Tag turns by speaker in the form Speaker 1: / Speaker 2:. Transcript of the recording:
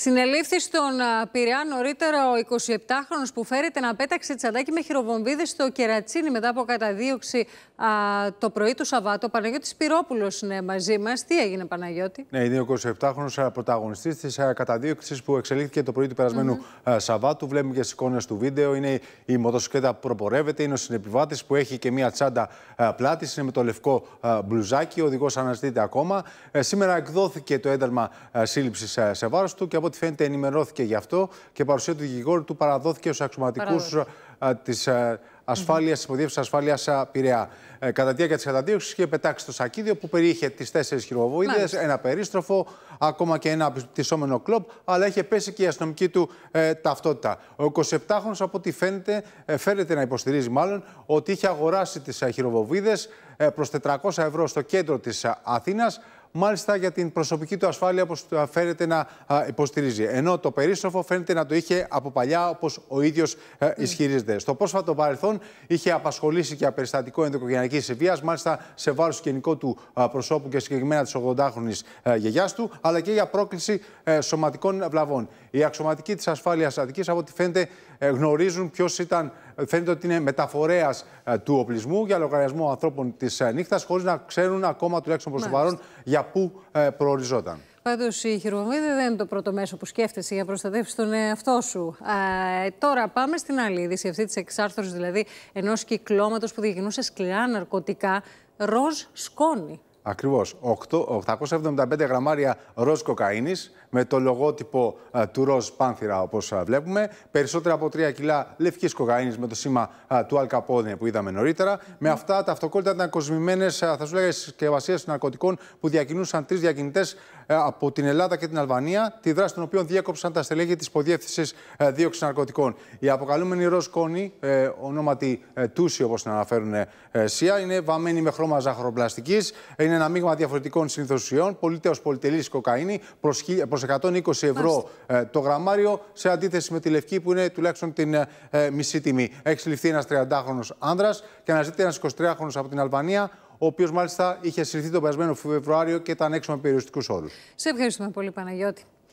Speaker 1: Συνελήφθη στον Πειραιά νωρίτερα ο 27 χρόνο που φέρεται να πέταξε τσαντάκι με χειροβομβίδες στο Κερατσίνη μετά από καταδίωξη το πρωί του Σαββάτου. Ο Παναγιώτης Πυρόπουλος είναι μαζί μας. Τι έγινε Παναγιώτη?
Speaker 2: Ναι, είναι ο 27 χρονο πρωταγωνιστής της καταδίωξης που εξελίχθηκε το πρωί του περασμένου mm -hmm. Σαββάτου. Βλέπουμε και στι εικόνες του βίντεο. Είναι η μοτοσυκλέτα που προπορεύεται. Είναι ο συνεπιβάτης που έχει και μία τσάντα πλάτη. Είναι με το λευκό μπλουζάκι. Ο οδηγός αναζητείται ακόμα. Ε, σήμερα εκδόθηκε το ένταλμα σύλληψης σε του και ό,τι φαίνεται ενημερώθηκε γι' αυτό και η παρουσία του δικηγόρου του παραδόθηκε στους αξιωματικούς τη ασφάλειας, της υποδιεύση ασφάλεια Πειραιά. Ε, κατά τη διάρκεια της καταδίωξης είχε πετάξει το σακίδιο που περιείχε τις τέσσερις χειροβοήδε, ένα περίστροφο, ακόμα και ένα πτυσσόμενο κλοπ, αλλά είχε πέσει και η αστυνομική του ε, ταυτότητα. Ο 27χρονο, από ό,τι φαίνεται, ε, φαίνεται να υποστηρίζει μάλλον ότι είχε αγοράσει τις ε, ε προς 400 ευρώ στο κέντρο της Αθήνας μάλιστα για την προσωπική του ασφάλεια όπως φαίνεται να υποστηρίζει. Ενώ το περίστροφο φαίνεται να το είχε από παλιά όπως ο ίδιος ε, ισχυρίζεται. Στο πρόσφατο παρελθόν είχε απασχολήσει και περιστατικό ενδοικογενειακή βία, μάλιστα σε βάρος του γενικό του προσώπου και συγκεκριμένα της 80χρονη ε, γιαγιάς του, αλλά και για πρόκληση ε, σωματικών βλαβών. Οι αξιωματικοί της ασφάλειας Αττικής, από ό,τι φαίνεται, γνωρίζουν ποιος ήταν φαίνεται ότι είναι μεταφορέας ε, του οπλισμού για λογαριασμό ανθρώπων της ε, νύχτας, χωρίς να ξέρουν ακόμα τουλάχιστον προς το παρόν για πού ε, προοριζόταν.
Speaker 1: Πάντως, η χειροβομβίδα δεν είναι το πρώτο μέσο που σκέφτεσαι για να προστατεύσει τον εαυτό σου. τώρα πάμε στην άλλη είδηση, αυτή της εξάρθρωσης δηλαδή ενός κυκλώματος που διεγνούσε σκληρά ναρκωτικά, ροζ σκόνη.
Speaker 2: Ακριβώς. 875 γραμμάρια ροζ κοκαίνης, με το λογότυπο ε, του ροζ πάνθυρα όπως ε, βλέπουμε. Περισσότερα από 3 κιλά λευκής κοκαίνης με το σήμα ε, του αλκαπόδινε που είδαμε νωρίτερα. Με αυτά τα αυτοκόλλητα ήταν κοσμημένες, θα σου λέγαμε, συσκευασίε ναρκωτικών που διακινούσαν τρεις διακινητές από την Ελλάδα και την Αλβανία, τη δράση των οποίων διέκοψαν τα στελέχη της Υποδιεύθυνση Δίωξης Ναρκωτικών. Η αποκαλούμενη κόνη, ονόματι Τούση όπως την αναφέρουν ΣΥΑ, είναι βαμμένη με χρώμα ζαχροπλαστική, Είναι ένα μείγμα διαφορετικών συνήθω ουσιών, ω πολυτελής κοκαίνη, 120 ευρώ ε, το γραμμάριο, σε αντίθεση με τη λευκή που είναι τουλάχιστον την ε, ε, μισή τιμή. Έχει συλληφθεί ένας 30χρονος άνδρας και αναζητειται ενας ένα 23χρονος από την Αλβανία, ο οποίος μάλιστα είχε συλληφθεί τον περασμένο Φεβρουάριο και ήταν έξω με περιοριστικούς όρους.
Speaker 1: Σε ευχαριστούμε πολύ, Παναγιώτη.